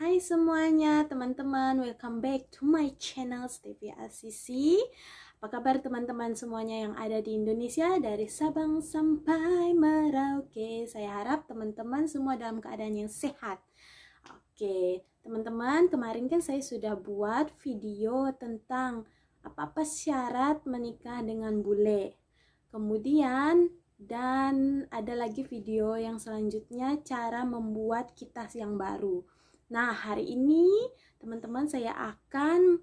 Hai semuanya teman-teman, welcome back to my channel Stevia ACC Apa kabar teman-teman semuanya yang ada di Indonesia dari Sabang sampai Merauke Saya harap teman-teman semua dalam keadaan yang sehat Oke, teman-teman kemarin kan saya sudah buat video tentang apa-apa syarat menikah dengan bule Kemudian dan ada lagi video yang selanjutnya cara membuat kitas yang baru Nah, hari ini teman-teman saya akan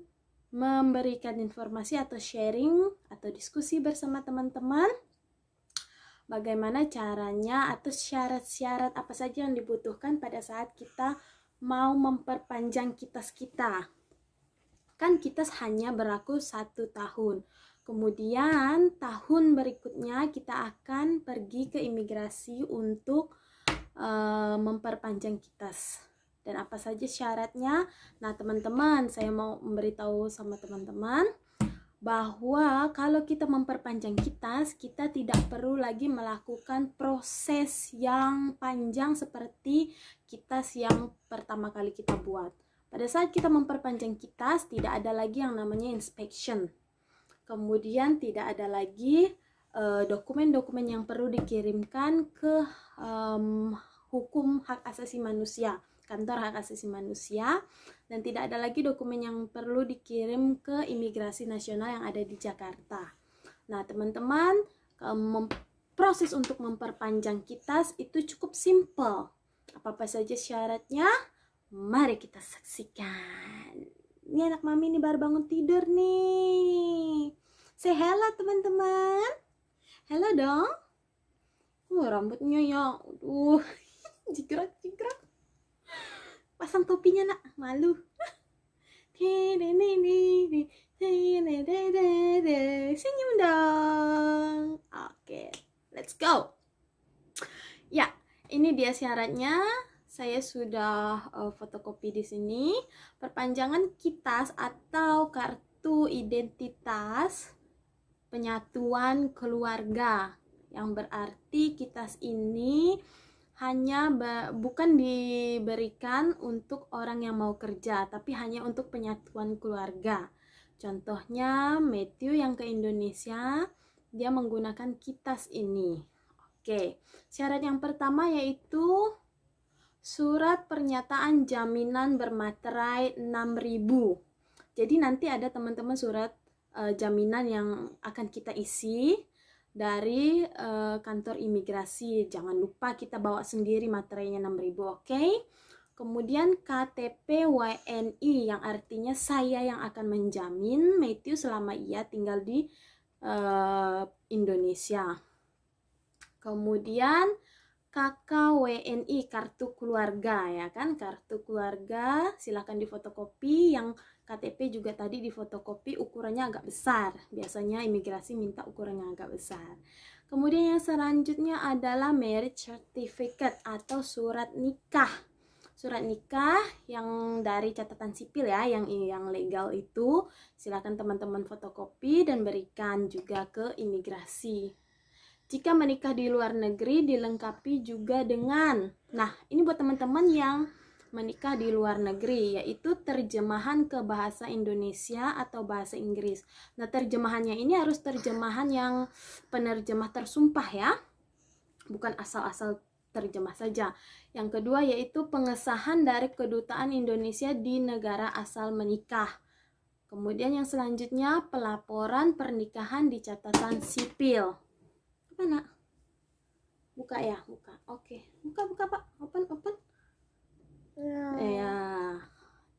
memberikan informasi atau sharing atau diskusi bersama teman-teman bagaimana caranya atau syarat-syarat apa saja yang dibutuhkan pada saat kita mau memperpanjang kitas kita. Kan kitas hanya berlaku satu tahun. Kemudian tahun berikutnya kita akan pergi ke imigrasi untuk uh, memperpanjang kitas dan apa saja syaratnya. Nah, teman-teman, saya mau memberitahu sama teman-teman bahwa kalau kita memperpanjang kitas, kita tidak perlu lagi melakukan proses yang panjang seperti kitas yang pertama kali kita buat. Pada saat kita memperpanjang kitas, tidak ada lagi yang namanya inspection. Kemudian tidak ada lagi eh, dokumen-dokumen uh, yang perlu dikirimkan ke um, hukum hak asasi manusia kantor hak asasi manusia dan tidak ada lagi dokumen yang perlu dikirim ke imigrasi nasional yang ada di Jakarta. Nah, teman-teman, proses untuk memperpanjang kitas itu cukup simple. Apa-apa saja syaratnya? Mari kita saksikan. Ini anak mami ini baru bangun tidur nih. Say hello teman-teman. Hello dong. Oh, rambutnya ya, aduh, jikrak-jikrak pasang topinya nak malu senyum dong oke let's go ya ini dia syaratnya saya sudah uh, fotokopi di sini perpanjangan kitas atau kartu identitas penyatuan keluarga yang berarti kitas ini hanya bukan diberikan untuk orang yang mau kerja, tapi hanya untuk penyatuan keluarga. Contohnya Matthew yang ke Indonesia, dia menggunakan kitas ini. Oke, syarat yang pertama yaitu surat pernyataan jaminan bermaterai 6000. Jadi nanti ada teman-teman surat eh, jaminan yang akan kita isi dari uh, kantor imigrasi. Jangan lupa kita bawa sendiri materainya 6000, oke? Okay? Kemudian KTP WNI yang artinya saya yang akan menjamin Matthew selama ia tinggal di uh, Indonesia. Kemudian KK WNI, kartu keluarga ya kan kartu keluarga silahkan difotokopi yang KTP juga tadi difotokopi ukurannya agak besar. Biasanya imigrasi minta ukuran yang agak besar. Kemudian yang selanjutnya adalah marriage certificate atau surat nikah. Surat nikah yang dari catatan sipil ya, yang yang legal itu silakan teman-teman fotokopi dan berikan juga ke imigrasi. Jika menikah di luar negeri dilengkapi juga dengan Nah, ini buat teman-teman yang menikah di luar negeri, yaitu terjemahan ke bahasa Indonesia atau bahasa Inggris. Nah, terjemahannya ini harus terjemahan yang penerjemah tersumpah ya, bukan asal-asal terjemah saja. Yang kedua yaitu pengesahan dari kedutaan Indonesia di negara asal menikah. Kemudian yang selanjutnya pelaporan pernikahan di catatan sipil. nak? Buka ya, buka. Oke, buka buka Pak. Open open. Nah. Ya.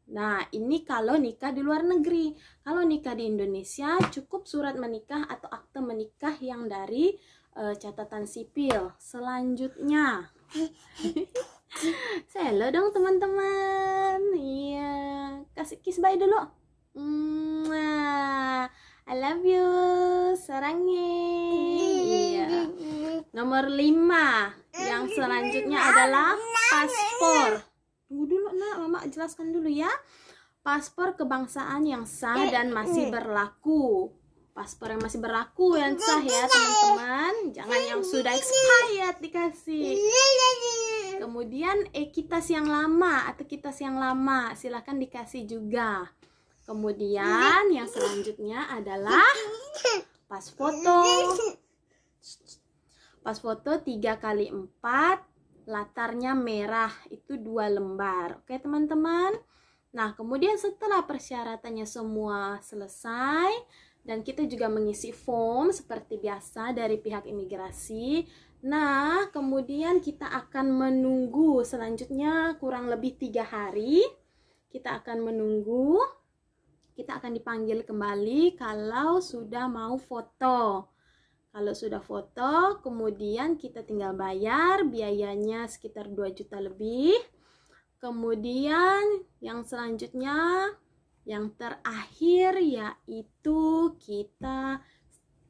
Nah, ini kalau nikah di luar negeri. Kalau nikah di Indonesia cukup surat menikah atau akte menikah yang dari uh, catatan sipil. Selanjutnya. Selo dong teman-teman. Iya, kasih kiss bye dulu. I love you, serangin, Iya. Nomor 5 yang selanjutnya adalah paspor mama jelaskan dulu ya paspor kebangsaan yang sah eh, dan masih eh. berlaku paspor yang masih berlaku yang sah ya teman-teman jangan yang sudah expired dikasih iya, iya, iya. kemudian ekitas yang lama atau kitas yang lama silahkan dikasih juga kemudian yang selanjutnya adalah pas foto pas foto 3 kali 4 latarnya merah itu dua lembar oke teman-teman nah kemudian setelah persyaratannya semua selesai dan kita juga mengisi form seperti biasa dari pihak imigrasi nah kemudian kita akan menunggu selanjutnya kurang lebih tiga hari kita akan menunggu kita akan dipanggil kembali kalau sudah mau foto kalau sudah foto, kemudian kita tinggal bayar biayanya sekitar 2 juta lebih. Kemudian yang selanjutnya, yang terakhir yaitu kita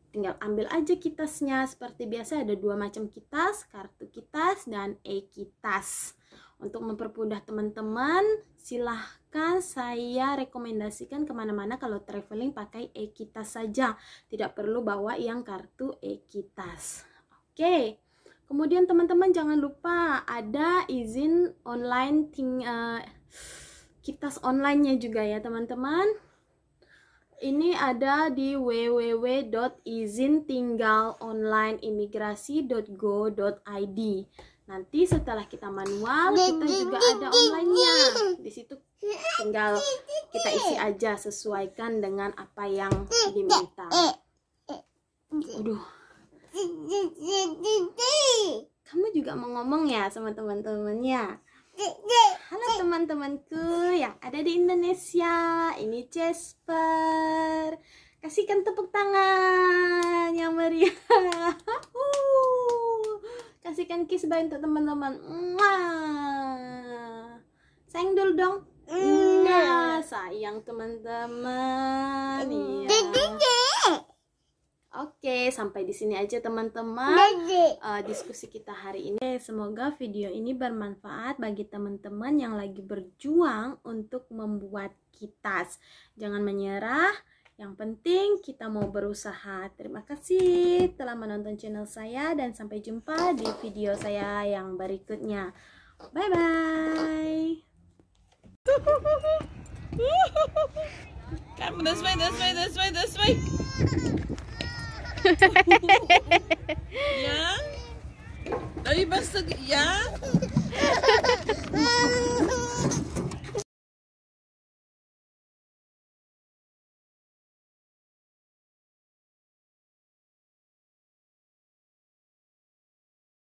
tinggal ambil aja kitasnya. Seperti biasa ada dua macam kitas, kartu kitas dan e-kitas. Untuk mempermudah teman-teman, silahkan saya rekomendasikan kemana-mana kalau traveling pakai e-kitas saja. Tidak perlu bawa yang kartu e-kitas. Oke, kemudian teman-teman jangan lupa ada izin online ting, uh, kitas online-nya juga ya teman-teman. Ini ada di www.izintinggalonlineimigrasi.go.id. Nanti setelah kita manual, kita juga ada online-nya. Di situ tinggal kita isi aja sesuaikan dengan apa yang diminta. Eh, eh, eh, Aduh. Kamu juga mau ngomong ya sama teman-temannya? Halo teman-temanku yang ada di Indonesia Ini Jasper Kasihkan tepuk tangan yang meriah Kasihkan kiss bye untuk teman-teman Sayang dulu dong Nah sayang teman-teman Iya -teman. Oke, sampai di sini aja teman-teman uh, diskusi kita hari ini. Semoga video ini bermanfaat bagi teman-teman yang lagi berjuang untuk membuat kitas. Jangan menyerah. Yang penting kita mau berusaha. Terima kasih telah menonton channel saya dan sampai jumpa di video saya yang berikutnya. Bye bye. Come this way, this way, this way, this way. Yang? Ay, basta yang?